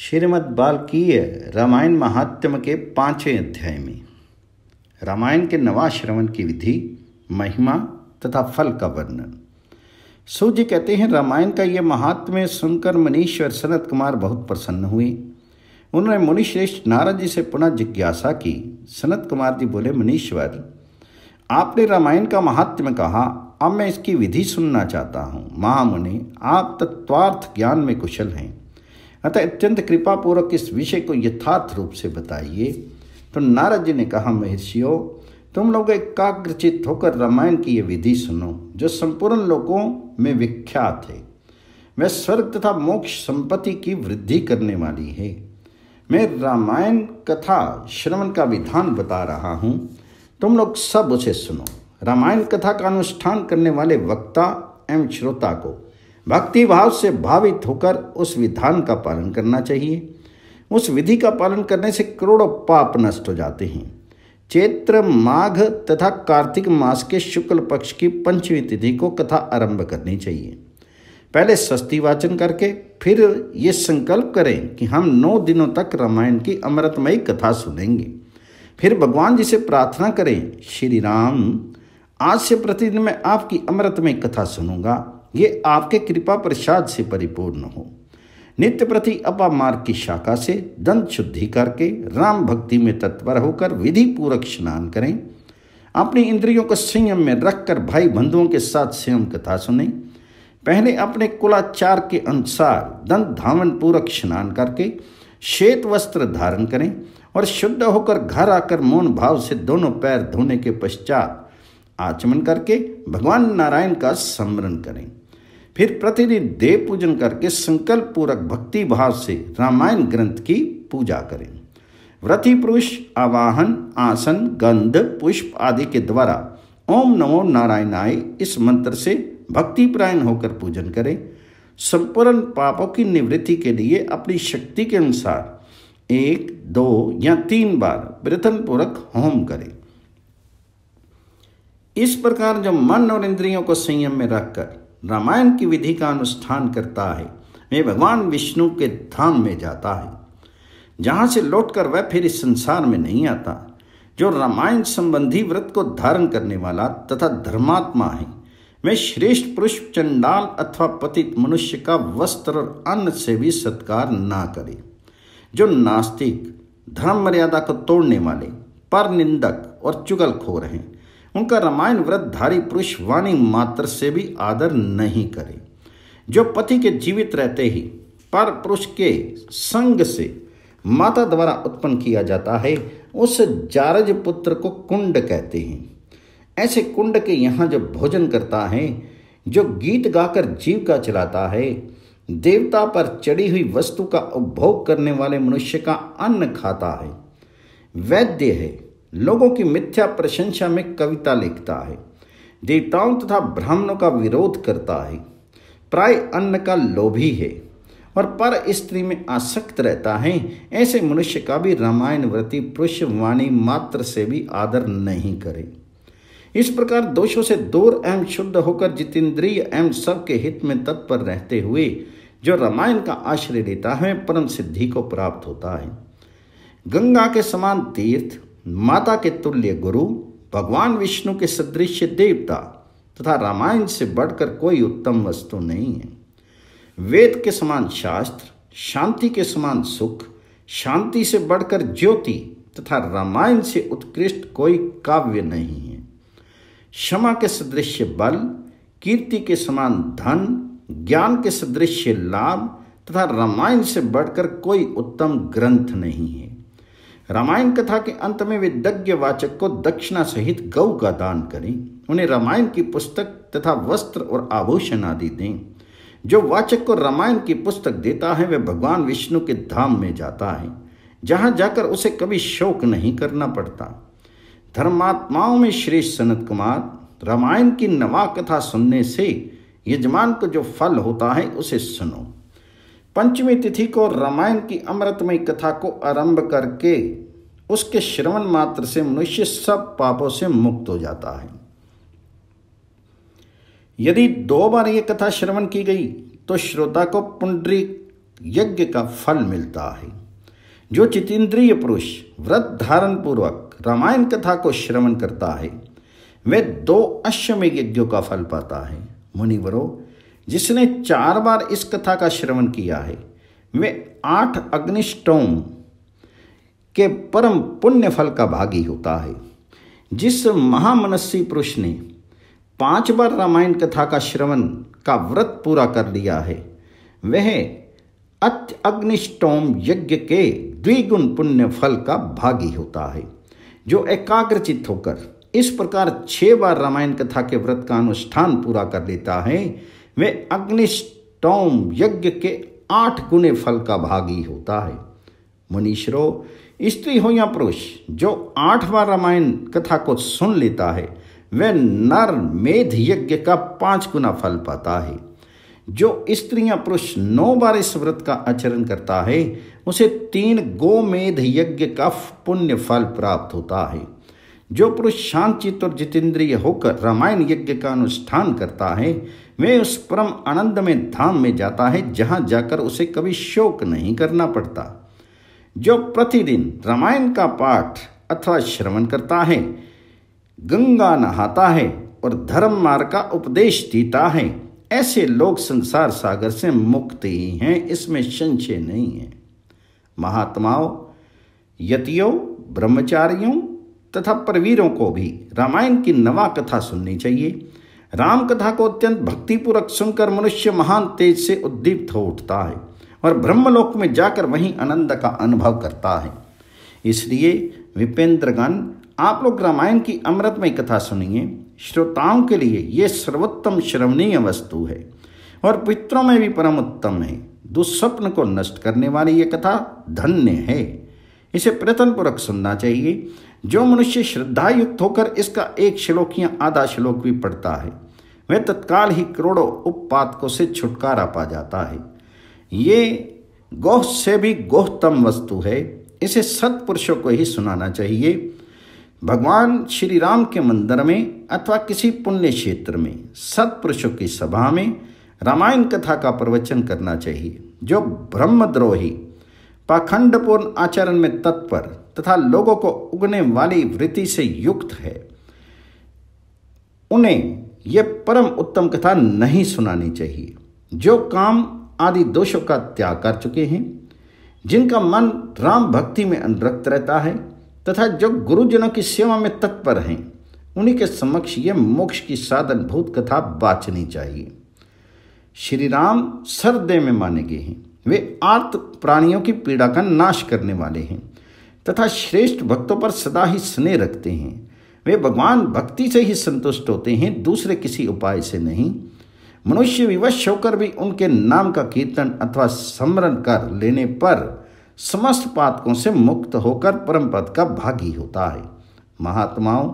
श्रीमद् बाल्कीय रामायण महात्म्य के पांचवें अध्याय में रामायण के नवाश्रवण की विधि महिमा तथा फल का वर्णन सूर्य कहते हैं रामायण का यह महात्म्य सुनकर मनीष और सनत कुमार बहुत प्रसन्न हुए उन्होंने मुनिश्रेष्ठ नारद जी से पुनः जिज्ञासा की सनत कुमार जी बोले मनीश्वर आपने रामायण का महात्म्य कहा अब मैं इसकी विधि सुनना चाहता हूँ महामुनि आप तत्वार्थ ज्ञान में कुशल हैं अतः अत्यंत कृपापूर्वक इस विषय को यथार्थ रूप से बताइए तो नारद जी ने कहा महर्षियों तुम लोग एकाग्रचित होकर रामायण की यह विधि सुनो जो संपूर्ण लोगों में विख्यात है वह स्वर्ग तथा मोक्ष संपत्ति की वृद्धि करने वाली है मैं रामायण कथा श्रवण का विधान बता रहा हूँ तुम लोग सब उसे सुनो रामायण कथा का अनुष्ठान करने वाले वक्ता एवं श्रोता को भक्ति भाव से भावित होकर उस विधान का पालन करना चाहिए उस विधि का पालन करने से करोड़ों पाप नष्ट हो जाते हैं चैत्र माघ तथा कार्तिक मास के शुक्ल पक्ष की पंचमी तिथि को कथा आरंभ करनी चाहिए पहले सस्ती वाचन करके फिर ये संकल्प करें कि हम नौ दिनों तक रामायण की अमृतमयी कथा सुनेंगे फिर भगवान जी से प्रार्थना करें श्री राम आज से प्रतिदिन मैं आपकी अमृतमय कथा सुनूंगा ये आपके कृपा प्रसाद से परिपूर्ण हो नित्य प्रति अपा मार्ग की शाखा से दंत शुद्धि करके राम भक्ति में तत्पर होकर विधि पूर्वक स्नान करें अपनी इंद्रियों को संयम में रखकर भाई बंधुओं के साथ स्वयं कथा सुने पहले अपने कुलाचार के अनुसार दंत धावन पूर्वक स्नान करके श्वेत वस्त्र धारण करें और शुद्ध होकर घर आकर मौन भाव से दोनों पैर धोने के पश्चात आचमन करके भगवान नारायण का स्मरण करें फिर प्रतिदिन देव पूजन करके संकल्प पूर्वक भक्ति भाव से रामायण ग्रंथ की पूजा करें व्रती पुरुष आवाहन आसन गंध पुष्प आदि के द्वारा ओम नमो नारायणाय इस मंत्र से प्रायण होकर पूजन करें संपूर्ण पापों की निवृत्ति के लिए अपनी शक्ति के अनुसार एक दो या तीन बार प्रथम पूर्वक होम करें इस प्रकार जब मन और इंद्रियों को संयम में रखकर रामायण की विधि का अनुष्ठान करता है वे भगवान विष्णु के धाम में जाता है जहाँ से लौटकर वह फिर इस संसार में नहीं आता जो रामायण संबंधी व्रत को धारण करने वाला तथा धर्मात्मा है मैं श्रेष्ठ पुरुष चंडाल अथवा पतित मनुष्य का वस्त्र और अन्न से भी सत्कार ना करे जो नास्तिक धर्म मर्यादा को तोड़ने वाले पर निंदक और रहे हैं उनका रामायण व्रतधारी पुरुष वाणी मात्र से भी आदर नहीं करे जो पति के जीवित रहते ही पर पुरुष के संग से माता द्वारा उत्पन्न किया जाता है उस जारज पुत्र को कुंड कहते हैं ऐसे कुंड के यहाँ जो भोजन करता है जो गीत गाकर जीविका चलाता है देवता पर चढ़ी हुई वस्तु का उपभोग करने वाले मनुष्य का अन्न खाता है वैद्य है लोगों की मिथ्या प्रशंसा में कविता लिखता है देवताओं तथा ब्राह्मणों का विरोध करता है प्राय अन्न का लोभी है और पर स्त्री में आसक्त रहता है ऐसे मनुष्य का भी रामायण व्रति पुरुष वाणी मात्र से भी आदर नहीं करे इस प्रकार दोषों से दूर एवं शुद्ध होकर जितेंद्रिय एवं सबके हित में तत्पर रहते हुए जो रामायण का आश्रय लेता है परम सिद्धि को प्राप्त होता है गंगा के समान तीर्थ माता के तुल्य गुरु भगवान विष्णु के सदृश देवता तथा रामायण से बढ़कर कोई उत्तम वस्तु नहीं है वेद के समान शास्त्र शांति के समान सुख शांति से बढ़कर ज्योति तथा रामायण से उत्कृष्ट कोई काव्य नहीं है क्षमा के सदृश बल कीर्ति के समान धन ज्ञान के सदृश लाभ तथा रामायण से बढ़कर कोई उत्तम ग्रंथ नहीं है रामायण कथा के अंत में वे दज्ञ वाचक को दक्षिणा सहित गौ का दान करें उन्हें रामायण की पुस्तक तथा वस्त्र और आभूषण आदि दें जो वाचक को रामायण की पुस्तक देता है वह भगवान विष्णु के धाम में जाता है जहाँ जाकर उसे कभी शोक नहीं करना पड़ता धर्मात्माओं में श्रेष्ठ सनत कुमार रामायण की नवा कथा सुनने से यजमान को जो फल होता है उसे सुनो पंचमी तिथि को रामायण की अमृतमय कथा को आरंभ करके उसके श्रवण मात्र से मनुष्य सब पापों से मुक्त हो जाता है यदि दो बार यह कथा श्रवण की गई तो श्रोता को पुण्डरी यज्ञ का फल मिलता है जो चितेंद्रिय पुरुष व्रत धारण पूर्वक रामायण कथा को श्रवण करता है वे दो अश्वमेघ यज्ञों का फल पाता है मुनिवरो जिसने चार बार इस कथा का श्रवण किया है वे आठ अग्निष्टोम के परम पुण्य फल का भागी होता है जिस महामनस्वी पुरुष ने पांच बार रामायण कथा का श्रवण का व्रत पूरा कर लिया है वह अत्य अग्निष्टोम यज्ञ के द्विगुण पुण्य फल का भागी होता है जो एकाग्रचित होकर इस प्रकार छह बार रामायण कथा के व्रत का अनुष्ठान पूरा कर लेता है वे अग्निष्टोम यज्ञ के आठ गुणे फल का भागी होता है मुनीश्वरों स्त्री हो या पुरुष जो आठ बार रामायण कथा को सुन लेता है वह नर मेध यज्ञ का पांच गुना फल पाता है जो स्त्री या पुरुष नौ बार इस व्रत का आचरण करता है उसे तीन गोमेध यज्ञ का पुण्य फल प्राप्त होता है जो पुरुष शांतचित और जितेंद्रिय होकर रामायण यज्ञ का अनुष्ठान करता है वह उस परम आनंद में धाम में जाता है जहाँ जाकर उसे कभी शोक नहीं करना पड़ता जो प्रतिदिन रामायण का पाठ अथवा श्रवण करता है गंगा नहाता है और धर्म मार्ग का उपदेश देता है ऐसे लोग संसार सागर से मुक्त ही हैं इसमें संशय नहीं है महात्माओं यतियों ब्रह्मचारियों तथा परवीरों को भी रामायण की नवा कथा सुननी चाहिए राम कथा को अत्यंत भक्तिपूर्वक सुनकर मनुष्य महान तेज से उद्दीप्त हो उठता है और ब्रह्मलोक में जाकर वहीं आनंद का अनुभव करता है इसलिए विपेंद्रगण आप लोग रामायण की अमृतमय कथा सुनिए श्रोताओं के लिए ये सर्वोत्तम श्रवणीय वस्तु है और पितरों में भी परम उत्तम है दुस्वप्न को नष्ट करने वाली ये कथा धन्य है इसे प्रयत्नपूर्वक सुनना चाहिए जो मनुष्य श्रद्धा युक्त होकर इसका एक श्लोक या आधा श्लोक भी पढ़ता है वह तत्काल ही करोड़ों उपपातकों से छुटकारा पा जाता है ये गोह से भी गोहतम वस्तु है इसे सत्पुरुषों को ही सुनाना चाहिए भगवान श्री राम के मंदिर में अथवा किसी पुण्य क्षेत्र में सत्पुरुषों की सभा में रामायण कथा का प्रवचन करना चाहिए जो ब्रह्मद्रोही पाखंडपूर्ण आचरण में तत्पर तथा लोगों को उगने वाली वृत्ति से युक्त है उन्हें यह परम उत्तम कथा नहीं सुनानी चाहिए जो काम आदि दोषों का त्याग कर चुके हैं जिनका मन राम भक्ति में अनुरक्त रहता है तथा जो गुरुजनों की सेवा में तत्पर हैं उन्हीं के समक्ष ये मोक्ष की साधन भूत कथा बाँचनी चाहिए श्री राम सरदे में माने गए हैं वे आर्त प्राणियों की पीड़ा का नाश करने वाले हैं तथा श्रेष्ठ भक्तों पर सदा ही स्नेह रखते हैं वे भगवान भक्ति से ही संतुष्ट होते हैं दूसरे किसी उपाय से नहीं मनुष्य विवश होकर भी उनके नाम का कीर्तन अथवा स्मरण कर लेने पर समस्त पातकों से मुक्त होकर परम पद का भागी होता है महात्माओं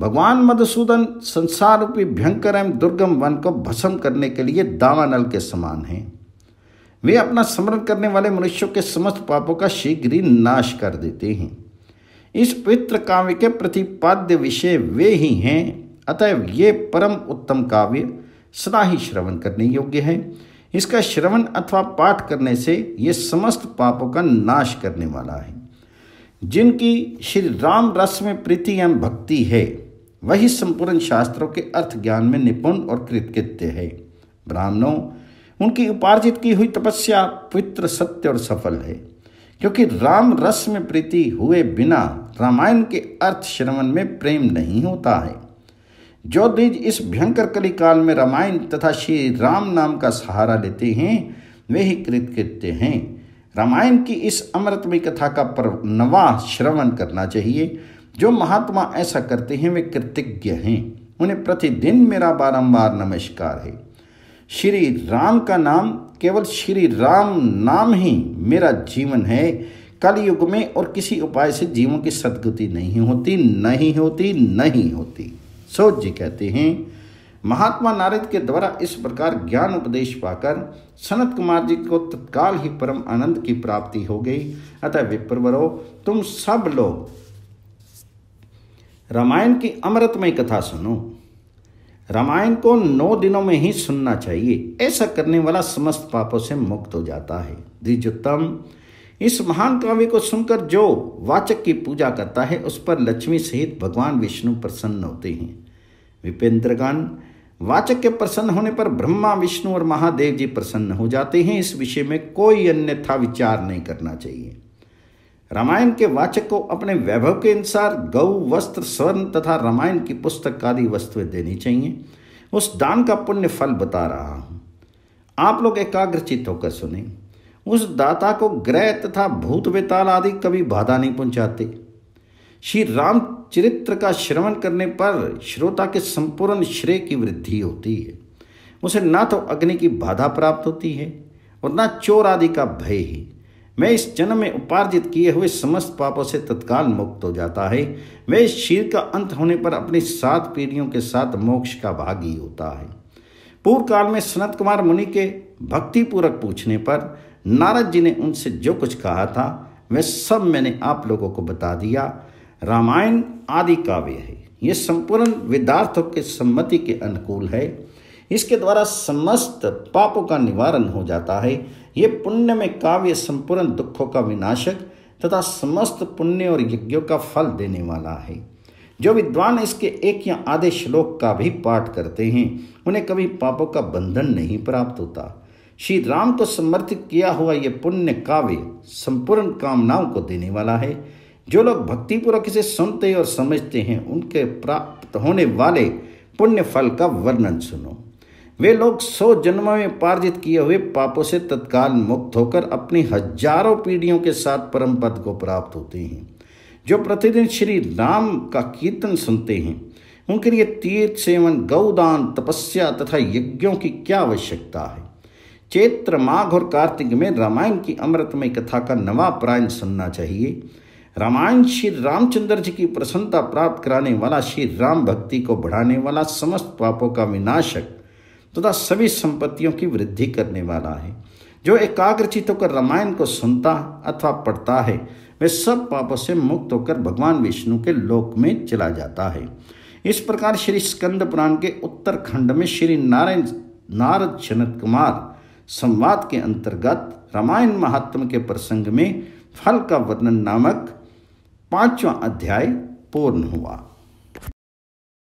भगवान मधुसूदन संसार रूपी भयंकर एवं दुर्गम वन को भस्म करने के लिए दावानल के समान हैं वे अपना स्मरण करने वाले मनुष्यों के समस्त पापों का शीघ्र ही नाश कर देते हैं इस पवित्र काव्य के प्रतिपाद्य विषय वे ही हैं अतः ये परम उत्तम काव्य सदा ही श्रवण करने योग्य है इसका श्रवण अथवा पाठ करने से ये समस्त पापों का नाश करने वाला है जिनकी श्री राम रस में प्रीति एवं भक्ति है वही संपूर्ण शास्त्रों के अर्थ ज्ञान में निपुण और कृतकृत्य है ब्राह्मणों उनकी उपार्जित की हुई तपस्या पवित्र सत्य और सफल है क्योंकि राम रस में प्रीति हुए बिना रामायण के अर्थ श्रवण में प्रेम नहीं होता है जो द्विज इस भयंकर कली काल में रामायण तथा श्री राम नाम का सहारा लेते हैं वे ही कृतकृत्य हैं रामायण की इस अमृतमय कथा का नवा श्रवण करना चाहिए जो महात्मा ऐसा करते हैं वे कृतज्ञ हैं उन्हें प्रतिदिन मेरा बारंबार नमस्कार है श्री राम का नाम केवल श्री राम नाम ही मेरा जीवन है कलयुग में और किसी उपाय से जीवों की सदगति नहीं होती नहीं होती नहीं होती सोच जी कहते हैं महात्मा नारद के द्वारा इस प्रकार ज्ञान उपदेश पाकर सनत कुमार जी को तत्काल ही परम आनंद की प्राप्ति हो गई अतः विप्रवरो तुम सब लोग रामायण की अमृतमय कथा सुनो रामायण को नौ दिनों में ही सुनना चाहिए ऐसा करने वाला समस्त पापों से मुक्त हो जाता है द्विजोत्तम इस महान काव्य को सुनकर जो वाचक की पूजा करता है उस पर लक्ष्मी सहित भगवान विष्णु प्रसन्न होते हैं विपेंद्रगण वाचक के प्रसन्न होने पर ब्रह्मा विष्णु और महादेव जी प्रसन्न हो जाते हैं इस विषय में कोई अन्यथा विचार नहीं करना चाहिए रामायण के वाचक को अपने वैभव के अनुसार गौ वस्त्र स्वर्ण तथा रामायण की पुस्तक आदि वस्तुएं देनी चाहिए उस दान का पुण्य फल बता रहा हूं आप लोग एकाग्रचित होकर सुनेंगे उस दाता को ग्रह तथा भूत वेताल आदि कभी बाधा नहीं पहुंचाते श्री राम चरित्र का श्रवण करने पर श्रोता के संपूर्ण श्रेय की वृद्धि होती है उसे ना तो अग्नि की बाधा प्राप्त होती है और ना चोर आदि का भय ही मैं इस जन्म में उपार्जित किए हुए समस्त पापों से तत्काल मुक्त हो जाता है वह इस शीर का अंत होने पर अपनी सात पीढ़ियों के साथ मोक्ष का भागी होता है पूर्व काल में सनत कुमार मुनि के भक्तिपूर्वक पूछने पर नारद जी ने उनसे जो कुछ कहा था वह सब मैंने आप लोगों को बता दिया रामायण आदि काव्य है ये संपूर्ण वेदार्थों के सम्मति के अनुकूल है इसके द्वारा समस्त पापों का निवारण हो जाता है ये पुण्य में काव्य संपूर्ण दुखों का विनाशक तथा समस्त पुण्य और यज्ञों का फल देने वाला है जो विद्वान इसके एक या आधे श्लोक का भी पाठ करते हैं उन्हें कभी पापों का बंधन नहीं प्राप्त होता श्री राम को समर्पित किया हुआ यह पुण्य काव्य संपूर्ण कामनाओं को देने वाला है जो लोग भक्तिपूर्वक इसे सुनते और समझते हैं उनके प्राप्त होने वाले पुण्य फल का वर्णन सुनो वे लोग सौ जन्मों में पार्जित किए हुए पापों से तत्काल मुक्त होकर अपनी हजारों पीढ़ियों के साथ परम पद को प्राप्त होते हैं जो प्रतिदिन श्री राम का कीर्तन सुनते हैं उनके लिए तीर्थ सेवन गौदान तपस्या तथा यज्ञों की क्या आवश्यकता है चैत्र माघ और कार्तिक में रामायण की अमृतमय कथा का नवा प्रायण सुनना चाहिए रामायण श्री रामचंद्र जी की प्रसन्नता प्राप्त कराने वाला श्री राम भक्ति को बढ़ाने वाला समस्त पापों का विनाशक तथा सभी संपत्तियों की वृद्धि करने वाला है जो एकाग्रचित होकर रामायण को सुनता अथवा पढ़ता है वे सब पापों से मुक्त होकर भगवान विष्णु के लोक में चला जाता है इस प्रकार श्री स्कंद पुराण के उत्तरखंड में श्री नारायण नारद जनत कुमार संवाद के अंतर्गत रामायण महात्म के प्रसंग में फल का वर्णन नामक पांचवा अध्याय पूर्ण हुआ